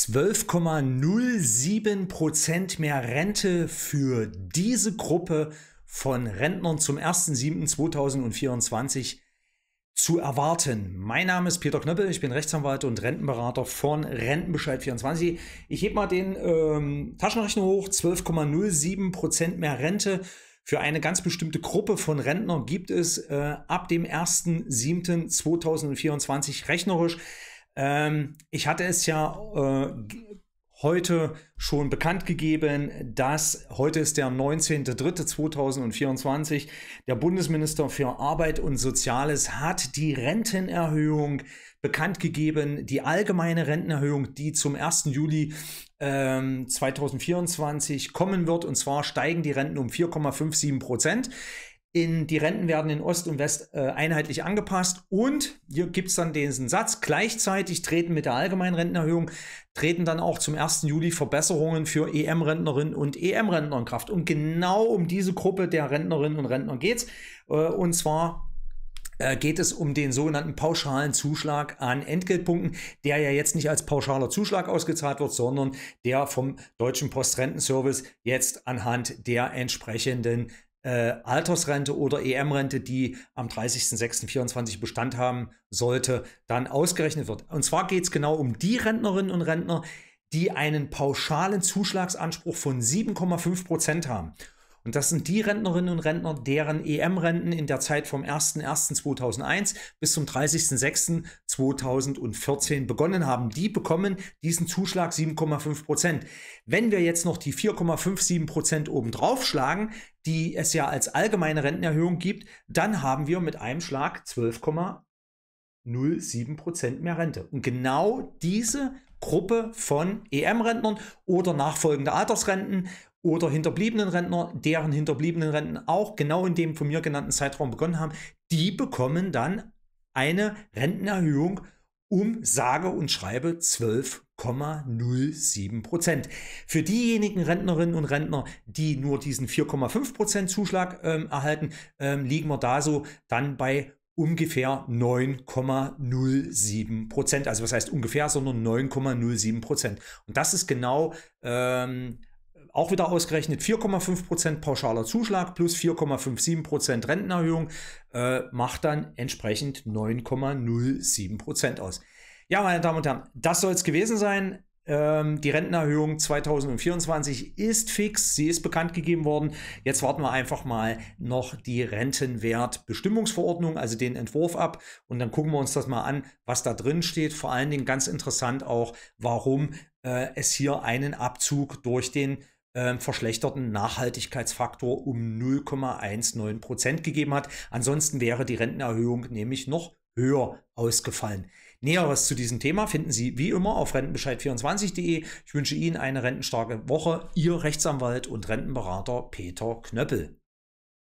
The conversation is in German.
12,07 mehr Rente für diese Gruppe von Rentnern zum 1.7.2024 zu erwarten. Mein Name ist Peter Knöppel, ich bin Rechtsanwalt und Rentenberater von Rentenbescheid24. Ich hebe mal den ähm, Taschenrechner hoch, 12,07% mehr Rente für eine ganz bestimmte Gruppe von Rentnern gibt es äh, ab dem 1.7.2024 rechnerisch. Ähm, ich hatte es ja äh, heute schon bekannt gegeben, dass heute ist der 19.03.2024, der Bundesminister für Arbeit und Soziales hat die Rentenerhöhung bekannt gegeben, die allgemeine Rentenerhöhung, die zum 1. Juli ähm, 2024 kommen wird. Und zwar steigen die Renten um 4,57 Prozent in, die Renten werden in Ost und West äh, einheitlich angepasst und hier gibt es dann diesen Satz, gleichzeitig treten mit der allgemeinen Rentenerhöhung, treten dann auch zum 1. Juli Verbesserungen für EM-Rentnerinnen und EM-Rentner in Kraft. Und genau um diese Gruppe der Rentnerinnen und Rentner geht es. Äh, und zwar äh, geht es um den sogenannten pauschalen Zuschlag an Entgeltpunkten, der ja jetzt nicht als pauschaler Zuschlag ausgezahlt wird, sondern der vom Deutschen Postrentenservice jetzt anhand der entsprechenden äh, Altersrente oder EM-Rente, die am 30.06.24 Bestand haben sollte, dann ausgerechnet wird. Und zwar geht es genau um die Rentnerinnen und Rentner, die einen pauschalen Zuschlagsanspruch von 7,5 Prozent haben. Und das sind die Rentnerinnen und Rentner, deren EM-Renten in der Zeit vom 01.01.2001 bis zum 30.06.2014 begonnen haben. Die bekommen diesen Zuschlag 7,5 Prozent. Wenn wir jetzt noch die 4,57 Prozent obendrauf schlagen, die es ja als allgemeine Rentenerhöhung gibt, dann haben wir mit einem Schlag 12,07 Prozent mehr Rente. Und genau diese Gruppe von EM-Rentnern oder nachfolgende Altersrenten oder hinterbliebenen Rentner, deren hinterbliebenen Renten auch genau in dem von mir genannten Zeitraum begonnen haben, die bekommen dann eine Rentenerhöhung um sage und schreibe 12,07 Prozent. Für diejenigen Rentnerinnen und Rentner, die nur diesen 4,5 Prozent Zuschlag ähm, erhalten, ähm, liegen wir da so dann bei ungefähr 9,07 Prozent. Also was heißt ungefähr, sondern 9,07 Prozent. Und das ist genau ähm, auch wieder ausgerechnet 4,5% pauschaler Zuschlag plus 4,57% Rentenerhöhung äh, macht dann entsprechend 9,07% aus. Ja, meine Damen und Herren, das soll es gewesen sein. Ähm, die Rentenerhöhung 2024 ist fix, sie ist bekannt gegeben worden. Jetzt warten wir einfach mal noch die Rentenwertbestimmungsverordnung, also den Entwurf ab und dann gucken wir uns das mal an, was da drin steht. Vor allen Dingen ganz interessant auch, warum äh, es hier einen Abzug durch den ähm, verschlechterten Nachhaltigkeitsfaktor um 0,19 Prozent gegeben hat. Ansonsten wäre die Rentenerhöhung nämlich noch höher ausgefallen. Näheres zu diesem Thema finden Sie wie immer auf rentenbescheid24.de. Ich wünsche Ihnen eine rentenstarke Woche. Ihr Rechtsanwalt und Rentenberater Peter Knöppel.